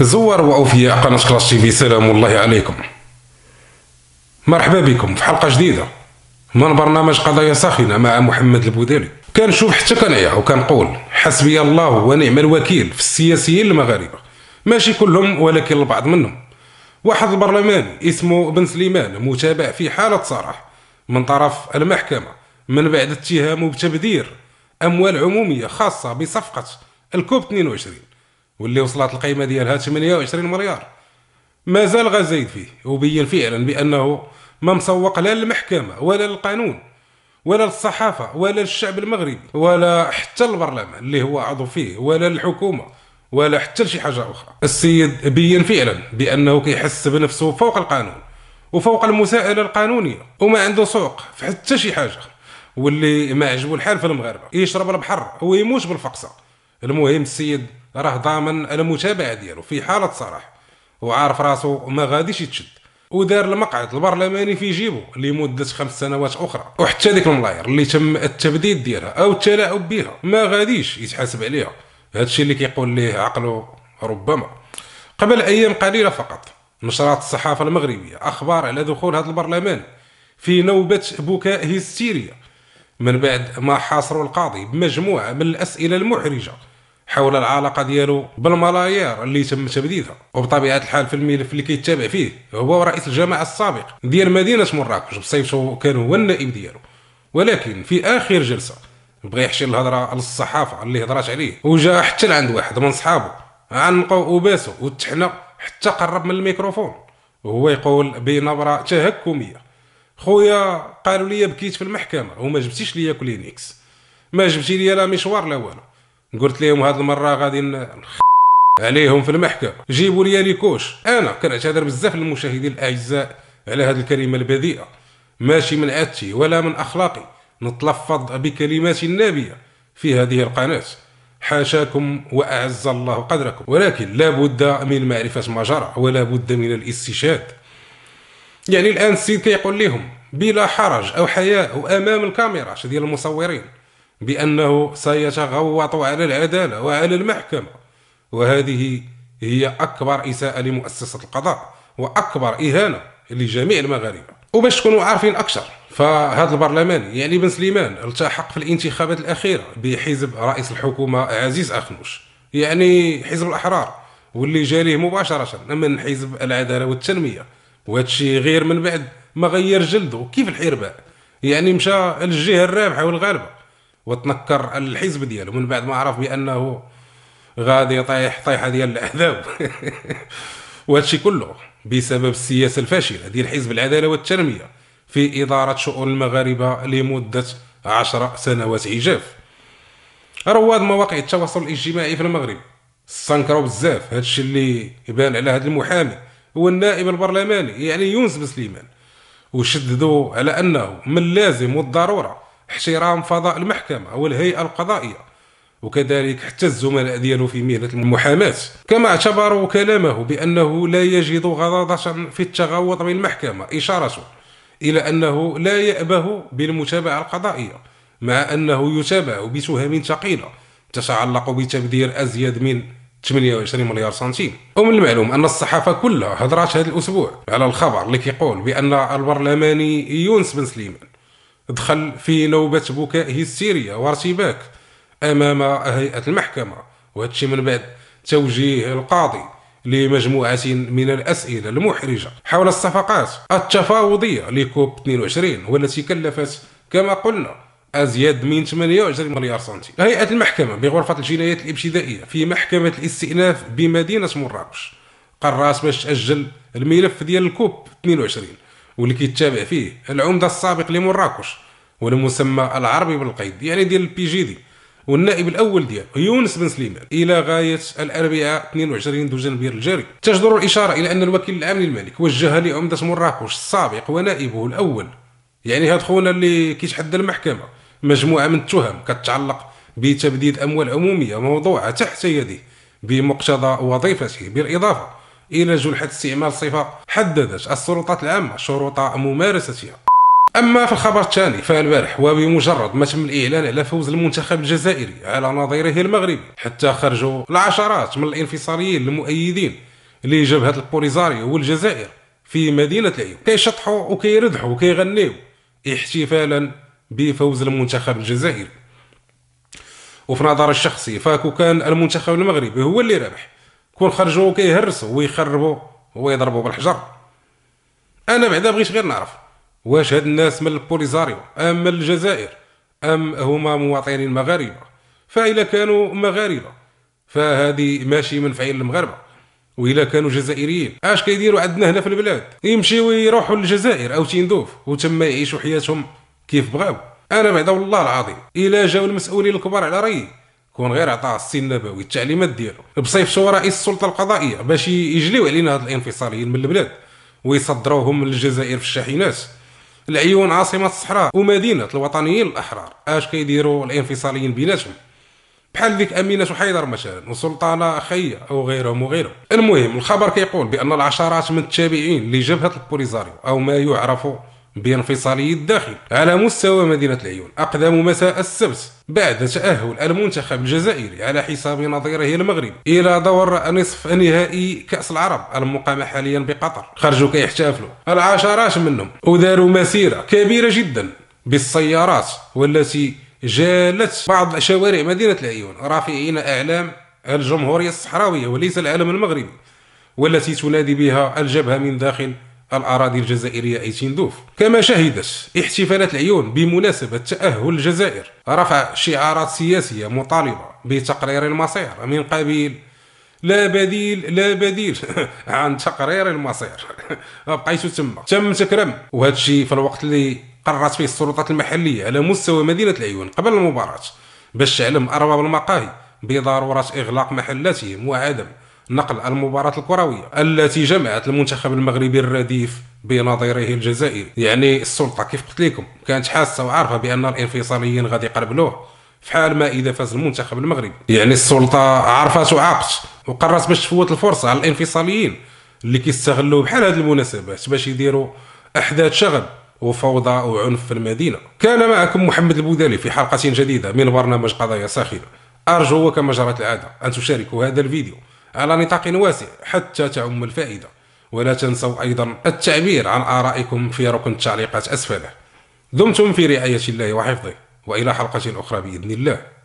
زوار وأوفياء قناة كلاش تي سلام الله عليكم مرحبا بكم في حلقة جديدة من برنامج قضايا ساخنة مع محمد كان كنشوف حتى كنعيا وكنقول حسبي الله ونعم الوكيل في السياسيين المغاربة ماشي كلهم ولكن البعض منهم واحد البرلماني اسمه بن سليمان متابع في حالة صراح من طرف المحكمة من بعد اتهامه بتبذير أموال عمومية خاصة بصفقة الكوب 22 واللي وصلت القيمه ديالها 28 مليار مازال غزيد فيه وبين فعلا بانه ما مسوق لا للمحكمه ولا للقانون ولا للصحافه ولا للشعب المغربي ولا حتى البرلمان اللي هو عضو فيه ولا للحكومه ولا حتى لشي حاجه اخرى السيد بين فعلا بانه كيحس بنفسه فوق القانون وفوق المساءله القانونيه وما عنده سوق في حتى شي حاجه واللي ما عجبو الحال في المغاربه يشرب البحر ويموت بالفقصه المهم السيد راه ضامن المتابعه ديالو في حاله صلاح وعارف راسو ما غاديش يتشد ودار المقعد البرلماني في جيبو لمده خمس سنوات اخرى وحتى ديك الملاير اللي تم التبديد ديالها او التلاعب بها ما غاديش يتحاسب عليها هادشي اللي كيقول ليه عقله ربما قبل ايام قليله فقط نشرت الصحافه المغربيه اخبار على دخول هذا البرلمان في نوبه بكاء هستيريا من بعد ما حاصروا القاضي بمجموعه من الاسئله المحرجه حول العلاقه ديالو بالملايير اللي تم تبديلها وبطبيعه الحال في الملف اللي كيتابع فيه هو رئيس الجماعه السابق ديال مدينه مراكش بصيفته كان هو النائب ديالو ولكن في اخر جلسه بغى يحشي الهضره للصحافه اللي هضرات عليه وجا حتى لعند واحد من صحابه عنقو وباسو وتحنى حتى قرب من الميكروفون وهو يقول بنبره تهكميه خويا قالوا لي بكيت في المحكمه وما جبتيش ليا كلينيكس ما جبتي ليا لا مشوار لا والو قلت لهم هذه المره غادي عليهم في المحكمه جيبوا لي ليكوش انا كنعتذر بزاف للمشاهدين الاعزاء على هذه الكلمه البذيئه ماشي من عادتي ولا من اخلاقي نتلفظ بكلمات نابيه في هذه القناه حاشاكم واعز الله قدركم ولكن لا بد من معرفه ما جرى ولا بد من الاستشهاد يعني الان السيد كيقول لهم بلا حرج او حياء امام الكاميرا ديال المصورين بأنه سيتغوط على العدالة وعلى المحكمة وهذه هي أكبر إساءة لمؤسسة القضاء وأكبر إهانة لجميع المغاربة وباش تكونوا عارفين أكثر فهذا البرلمان يعني بن سليمان التحق في الانتخابات الأخيرة بحزب رئيس الحكومة عزيز أخنوش يعني حزب الأحرار واللي جاليه مباشرة من حزب العدالة والتنمية وهذا غير من بعد ما غير جلده كيف الحرباء يعني مشى للجهة الرابحة والغالبة وتنكر الحزب ديالو من بعد ما عرف بانه غادي يطيح طيحه ديال العذاب وهادشي كله بسبب السياسه الفاشله ديال حزب العداله والتنميه في اداره شؤون المغاربه لمده عشر سنوات عجاف رواد مواقع التواصل الاجتماعي في المغرب استنكروا بزاف هادشي اللي يبان على هاد المحامي هو النائب البرلماني يعني يونس بن سليمان وشددوا على انه من اللازم والضروره احترام فضاء المحكمة والهيئة القضائية وكذلك حتى الزملاء ديالو في مهنة المحاماة كما اعتبروا كلامه بأنه لا يجد غضاضة في التغوط بالمحكمة إشارة إلى أنه لا يأبه بالمتابعة القضائية مع أنه يتابع بتهم ثقيلة تتعلق بتبذير أزيد من 28 مليار سنتيم ومن المعلوم أن الصحافة كلها هضرات هذا الأسبوع على الخبر اللي كيقول بأن البرلماني يونس بن سليمان دخل في نوبة بكاء هستيريا وارتباك أمام هيئة المحكمة وهادشي من بعد توجيه القاضي لمجموعة من الأسئلة المحرجة حول الصفقات التفاوضية لكوب 22 والتي كلفت كما قلنا أزيد من 28 مليار سنتي هيئة المحكمة بغرفة الجنايات الابتدائية في محكمة الاستئناف بمدينة مراكش قررت باش تأجل الملف ديال الكوب 22 واللي كيتابع فيه العمده السابق لمراكش والمسمى العربي بالقيد يعني ديال البي جي دي والنائب الاول ديالو يونس بن سليمان الى غايه الاربعاء 22 ذو جانفير الجاري تجدر الاشاره الى ان الوكيل العام للملك وجه لعمده مراكش السابق ونائبه الاول يعني هاد خونا اللي كيتحدى المحكمه مجموعه من التهم كتعلق بتبديد اموال عموميه موضوعه تحت يده بمقتضى وظيفته بالاضافه إلى جلحة استعمال صفة حددت السلطات العامة شروط ممارستها اما في الخبر الثاني فالبارح وبمجرد ما تم الاعلان على فوز المنتخب الجزائري على نظيره المغربي حتى خرجوا العشرات من الانفصاليين المؤيدين لجبهه البوليزاريو والجزائر في مدينه العيون كيشطحوا وكيردحوا وكيغنيو احتفالا بفوز المنتخب الجزائري وفي نظري الشخصي فاكو كان المنتخب المغربي هو اللي ربح كون خرجوا كيهرسوا ويخربوا ويضربوا بالحجر انا بعدا بغيت غير نعرف واش هاد الناس من البوليزاريو ام من الجزائر ام هما مواطنين مغاربه فاذا كانوا مغاربه فهذه ماشي من فعيل المغاربه وإلا كانوا جزائريين اش كيديروا عندنا هنا في البلاد يمشيو يروحوا للجزائر او تندوف وتما يعيشوا حياتهم كيف بغاو انا بعدا والله العظيم الا جاو المسؤولين الكبار على رايي كون غير عطاه السي النبوي التعليمات ديالو بصيف شو رئيس السلطه القضائيه باش يجليو علينا هاد الانفصاليين من البلاد ويصدروهم للجزائر في الشاحنات العيون عاصمه الصحراء ومدينه الوطنيين الاحرار اش كيديروا الانفصاليين بيناتهم بحال ديك امينه حيدر مثلا وسلطانه خيه او غيرهم وغيرهم المهم الخبر كيقول بان العشرات من التابعين لجبهه البوليزاريو او ما يعرف بانفصاله الداخل على مستوى مدينة العيون أقدم مساء السبت بعد تأهل المنتخب الجزائري على حساب نظيره المغرب إلى دور نصف نهائي كأس العرب المقام حاليا بقطر خرجوا كيحتفلوا العشرات منهم وداروا مسيرة كبيرة جدا بالسيارات والتي جالت بعض شوارع مدينة العيون رافعين أعلام الجمهورية الصحراوية وليس العلم المغربي والتي تنادي بها الجبهة من داخل الأراضي الجزائرية دوف كما شهدت احتفالات العيون بمناسبة تأهل الجزائر رفع شعارات سياسية مطالبة بتقرير المصير من قبيل لا بديل لا بديل عن تقرير المصير بقيت تما تم تكرم وهذا الشيء في الوقت اللي قررت فيه السلطات المحلية على مستوى مدينة العيون قبل المباراة باش تعلم أرباب المقاهي بضرورة إغلاق محلاتهم وعدم نقل المباراة الكروية التي جمعت المنتخب المغربي الرديف بنظيره الجزائري يعني السلطة كيف قلت لكم كانت حاسة وعارفة بأن الانفصاليين غادي يقربلوه فحال ما إذا فاز المنتخب المغربي يعني السلطة عرفت وعاقت وقررت باش تفوت الفرصة على الانفصاليين اللي كيستغلوا بحال هذه المناسبات باش يديروا أحداث شغب وفوضى وعنف في المدينة كان معكم محمد البودالي في حلقة جديدة من برنامج قضايا ساخنة أرجو وكما جرت العادة أن تشاركوا هذا الفيديو على نطاق واسع حتى تعم الفائدة ولا تنسوا أيضا التعبير عن آرائكم في ركن التعليقات أسفله دمتم في رعاية الله وحفظه وإلى حلقة أخرى بإذن الله